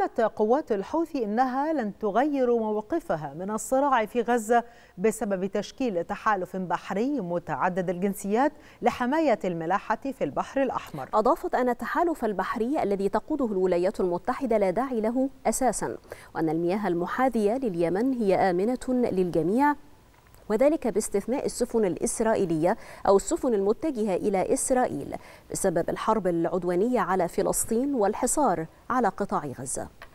قالت قوات الحوثي إنها لن تغير موقفها من الصراع في غزة بسبب تشكيل تحالف بحري متعدد الجنسيات لحماية الملاحة في البحر الأحمر أضافت أن التحالف البحري الذي تقوده الولايات المتحدة لا داعي له أساسا وأن المياه المحاذية لليمن هي آمنة للجميع وذلك باستثناء السفن الإسرائيلية أو السفن المتجهة إلى إسرائيل بسبب الحرب العدوانية على فلسطين والحصار على قطاع غزة